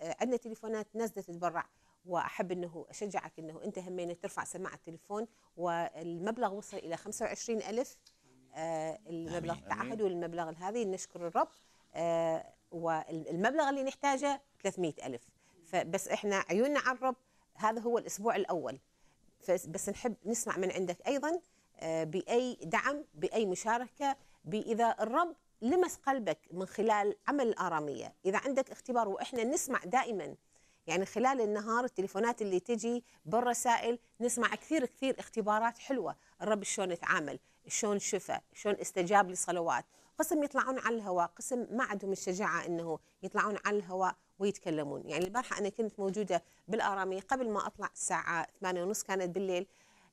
آه، عندنا تليفونات ناس تتبرع واحب انه اشجعك انه انت همين ترفع سماعه التليفون والمبلغ وصل الى 25000 آه المبلغ التعهد والمبلغ هذه نشكر الرب آه والمبلغ اللي نحتاجه 300000 فبس احنا عيوننا على الرب هذا هو الاسبوع الاول بس نحب نسمع من عندك ايضا آه باي دعم باي مشاركه باذا الرب لمس قلبك من خلال عمل الآرامية إذا عندك اختبار وإحنا نسمع دائما يعني خلال النهار التليفونات اللي تجي بالرسائل نسمع كثير كثير اختبارات حلوة الرب شلون تعامل شلون شفى شلون استجاب لصلوات قسم يطلعون على الهواء قسم ما عندهم الشجاعة أنه يطلعون على الهواء ويتكلمون يعني البارحة أنا كنت موجودة بالآرامية قبل ما أطلع الساعة 8 ونص كانت بالليل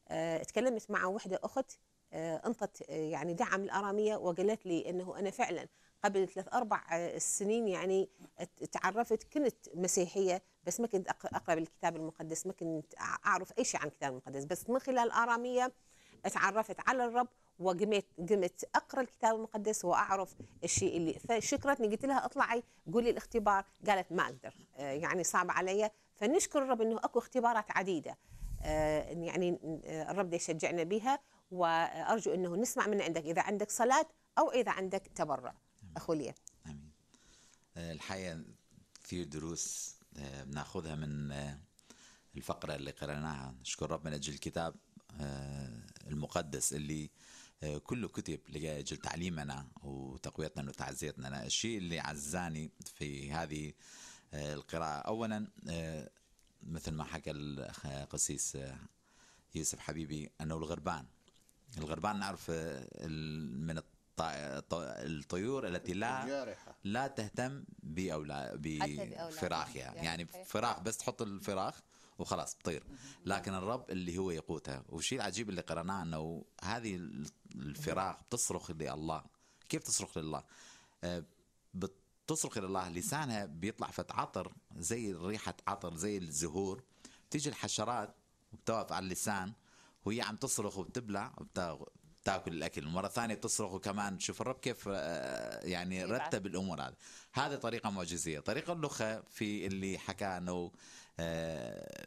اتكلمت آه، مع وحدة أخت آه، انطت آه، يعني دعم الاراميه وقالت لي انه انا فعلا قبل ثلاث اربع آه، سنين يعني تعرفت كنت مسيحيه بس ما كنت اقرا بالكتاب المقدس ما كنت اعرف اي شيء عن الكتاب المقدس بس من خلال الاراميه تعرفت على الرب وقمت قمت اقرا الكتاب المقدس واعرف الشيء اللي فشكرتني قلت لها اطلعي قولي الاختبار قالت ما اقدر يعني صعب علي فنشكر الرب انه اكو اختبارات عديده يعني الرب يشجعنا بها وارجو انه نسمع من عندك اذا عندك صلاه او اذا عندك تبرع اخو لي امين آه، الحقيقه كثير دروس آه، بناخذها من آه، الفقره اللي قراناها نشكر رب من اجل الكتاب المقدس اللي كله كتب لاجل تعليمنا وتقويتنا وتعزيتنا الشيء اللي عزاني في هذه القراءه اولا مثل ما حكى القسيس يوسف حبيبي انه الغربان الغربان نعرف آه، من الطيور التي لا لا تهتم بفراخها يعني, يعني فراخ بس تحط الفراخ وخلاص بطير لكن الرب اللي هو يقوتها والشيء العجيب اللي قرأناه أنه هذه الفراخ بتصرخ لله كيف تصرخ لله آه، بتصرخ لله لسانها بيطلع فت عطر زي ريحة عطر زي الزهور تيجي الحشرات وبتقف على اللسان وهي عم تصرخ وبتبلع بتاكل الاكل مره ثانيه بتصرخ وكمان شوف الرب كيف آه، يعني رتب الامور هذا هذه طريقه معجزيه الطريقه الاخرى في اللي حكى انه آه،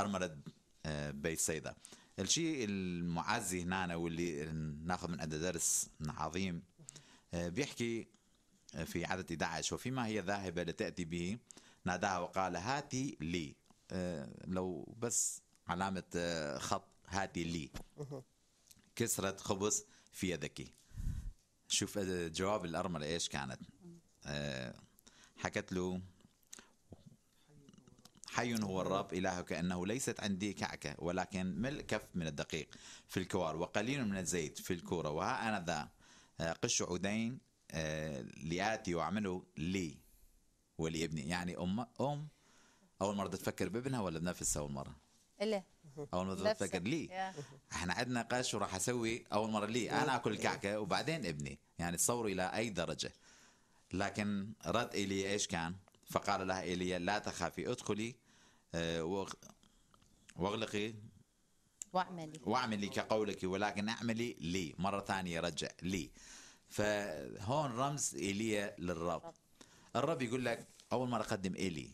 ارملد آه، بيت سيده الشيء المعزي هنا واللي ناخذ من عنده درس عظيم بيحكي في عدد 11 وفيما هي ذاهبه لتاتي به ناداها وقال هاتي لي لو بس علامه خط هاتي لي كسرت خبز في يدك شوف آه، جواب الأرملة إيش كانت آه، حكت له حي هو الرب إلهك أنه ليست عندي كعكة ولكن ملء كف من الدقيق في الكوار وقليل من الزيت في الكورة وها أنا ذا آه، قش عودين لآتي وأعمله لي ولابني يعني أم أم أول مرة تفكر بابنها ولا بنفسها أول مرة الا اول ما تتذكر لي احنا عندنا نقاش وراح اسوي اول مره لي انا اكل الكعكه وبعدين ابني يعني تصوروا الى اي درجه لكن رد ايليا ايش كان؟ فقال لها ايليا لا تخافي ادخلي آه، واغلقي واعملي واعملي كقولك ولكن اعملي لي مره ثانيه رجع لي فهون رمز ايليا للرب الرب يقول لك اول مره اقدم الي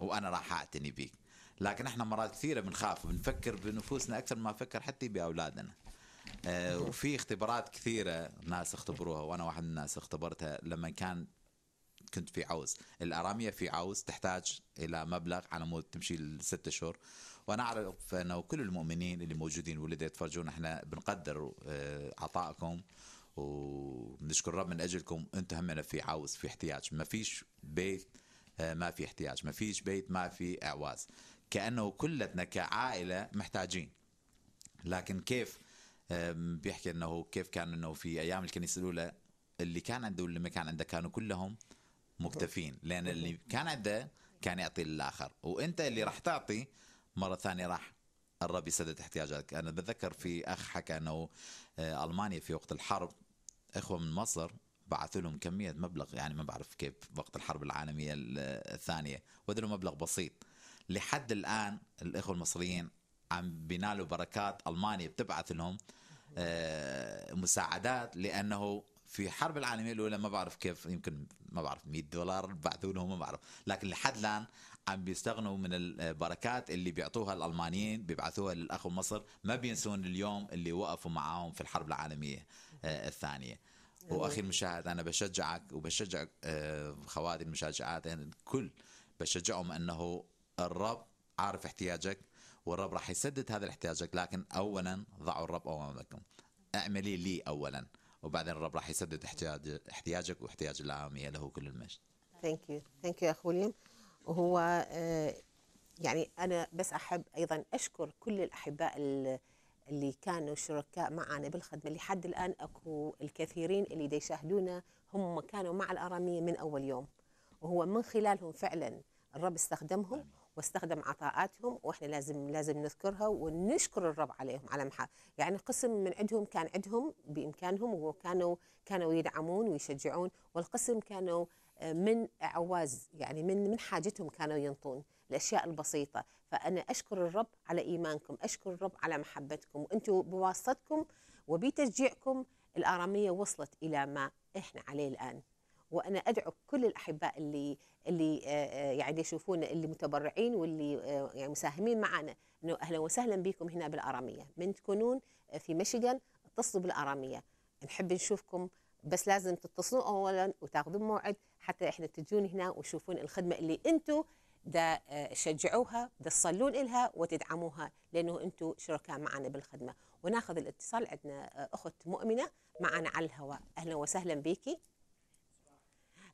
وانا راح اعتني بيك لكن احنا مرات كثيره بنخاف بنفكر بنفوسنا اكثر ما نفكر حتى باولادنا آه وفي اختبارات كثيره ناس اختبروها وانا واحد من الناس اختبرتها لما كان كنت في عوز الاراميه في عوز تحتاج الى مبلغ على مود تمشي لست شهور وانا اعرف انه كل المؤمنين اللي موجودين واللي يتفرجون احنا بنقدر آه، عطائكم ونشكر رب من اجلكم انتم همنا في عوز في احتياج ما فيش بيت آه، ما في احتياج ما فيش بيت ما في اعواز كأنه كلتنا كعائلة محتاجين لكن كيف بيحكي انه كيف كان انه في ايام الكنيسه الاولى اللي كان عنده واللي ما كان عنده كانوا كلهم مكتفين لان اللي كان عنده كان يعطي للاخر وانت اللي راح تعطي مره ثانيه راح الرب يسدد احتياجاتك انا بتذكر في اخ حكى انه آه، المانيا في وقت الحرب اخوه من مصر بعثوا لهم كميه مبلغ يعني ما بعرف كيف وقت الحرب العالميه الثانيه ودلوا مبلغ بسيط لحد الان الاخوه المصريين عم بينالوا بركات المانيا بتبعث لهم آه، مساعدات لانه في الحرب العالميه الاولى ما بعرف كيف يمكن ما بعرف 100 دولار بعثوا لهم ما بعرف لكن لحد الان عم بيستغنوا من البركات اللي بيعطوها الالمانيين بيبعثوها للأخ مصر ما بينسون اليوم اللي وقفوا معاهم في الحرب العالميه آه، الثانيه واخي المشاهد انا بشجعك وبشجع آه، خواتي المشجعات يعني الكل بشجعهم انه الرب عارف احتياجك والرب راح يسدد هذا احتياجك لكن اولا ضعوا الرب امامكم اعملي لي اولا وبعدين الرب راح يسدد احتياج احتياجك واحتياج العاميه له كل المجد ثانك يو ثانك يو اخو وليم وهو آه، يعني انا بس احب ايضا اشكر كل الاحباء اللي كانوا شركاء معنا بالخدمه لحد الان اكو الكثيرين اللي يشاهدونا هم كانوا مع الاراميه من اول يوم وهو من خلالهم فعلا الرب استخدمهم واستخدم عطاءاتهم واحنا لازم لازم نذكرها ونشكر الرب عليهم على محا يعني قسم من عندهم كان عندهم بامكانهم وكانوا كانوا يدعمون ويشجعون والقسم كانوا آه، من اعواز يعني من من حاجتهم كانوا ينطون الاشياء البسيطه فانا اشكر الرب على ايمانكم اشكر الرب على محبتكم وانتم بواسطتكم وبتشجيعكم الاراميه وصلت الى ما احنا عليه الان وانا ادعو كل الاحباء اللي اللي آه، آه، يعني يشوفونا اللي متبرعين واللي آه، يعني مساهمين معنا انه اهلا وسهلا بكم هنا بالاراميه من تكونون في ميشيغان اتصلوا بالاراميه نحب نشوفكم بس لازم تتصلوا اولا وتاخذون موعد حتى احنا تجون هنا وتشوفون الخدمه اللي انتم دا شجعوها دا تصلون إلها وتدعموها لأنه أنتم شركاء معنا بالخدمة وناخذ الاتصال عندنا أخت مؤمنة معنا على الهواء أهلا وسهلا بيكي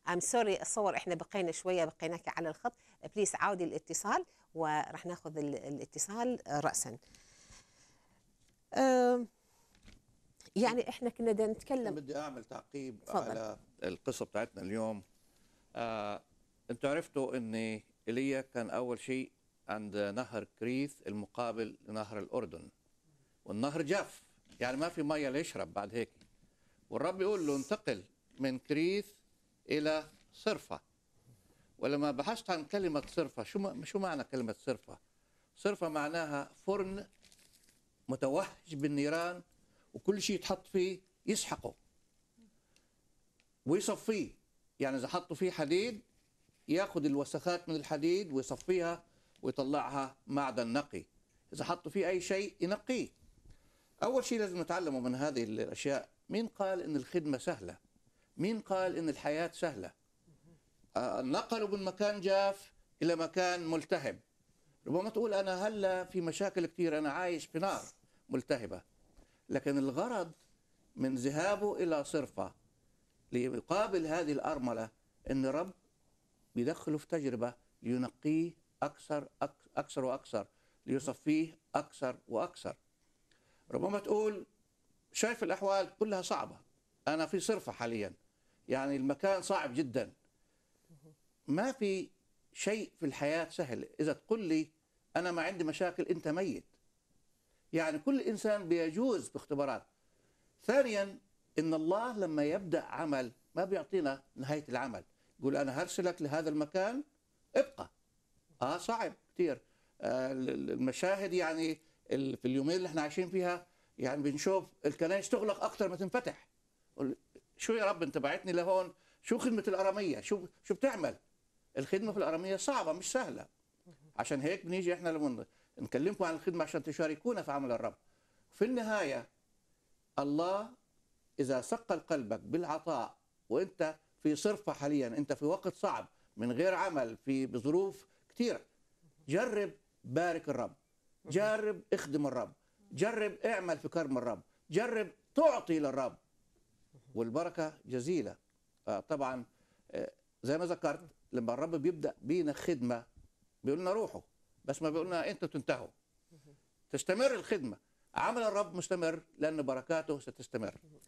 ام سوري اتصور احنا بقينا شويه بقيناك على الخط بليز عاودي الاتصال وراح ناخذ الاتصال راسا يعني احنا كنا بدنا نتكلم بدي اعمل تعقيب فضل. على القصه بتاعتنا اليوم آه، انتوا عرفتوا ان ايليا كان اول شيء عند نهر كريث المقابل لنهر الاردن والنهر جاف يعني ما في ميه ليشرب بعد هيك والرب يقول له انتقل من كريث الى صرفه ولما بحثت عن كلمه صرفه شو شو معنى كلمه صرفه صرفه معناها فرن متوهج بالنيران وكل شيء يتحط فيه يسحقه ويصفيه يعني اذا حطوا فيه حديد ياخذ الوسخات من الحديد ويصفيها ويطلعها معدن نقي اذا حطوا فيه اي شيء ينقيه اول شيء لازم نتعلمه من هذه الاشياء مين قال ان الخدمه سهله مين قال ان الحياه سهله آه، نقلوا من مكان جاف الى مكان ملتهب ربما تقول انا هلا في مشاكل كثير انا عايش في نار ملتهبه لكن الغرض من ذهابه الى صرفه ليقابل هذه الارمله ان رب بيدخله في تجربه لينقيه اكثر اكثر واكثر ليصفيه اكثر واكثر ربما تقول شايف الاحوال كلها صعبه انا في صرفه حاليا يعني المكان صعب جدا ما في شيء في الحياه سهل اذا تقول لي انا ما عندي مشاكل انت ميت يعني كل انسان بيجوز باختبارات ثانيا ان الله لما يبدا عمل ما بيعطينا نهايه العمل يقول انا هرسلك لهذا المكان ابقى اه صعب كثير آه المشاهد يعني في اليومين اللي احنا عايشين فيها يعني بنشوف الكنائس تغلق اكثر ما تنفتح شو يا رب انت بعتني لهون شو خدمه الاراميه شو شو بتعمل الخدمه في الاراميه صعبه مش سهله عشان هيك بنيجي احنا لمن نكلمكم عن الخدمه عشان تشاركونا في عمل الرب في النهايه الله اذا ثقل قلبك بالعطاء وانت في صرفه حاليا انت في وقت صعب من غير عمل في بظروف كثيره جرب بارك الرب جرب اخدم الرب جرب اعمل في كرم الرب جرب تعطي للرب والبركه جزيله آه، طبعا آه، زي ما ذكرت لما الرب بيبدا بينا خدمه بيقولنا روحوا بس ما بيقولنا انتوا تنتهوا تستمر الخدمه عمل الرب مستمر لان بركاته ستستمر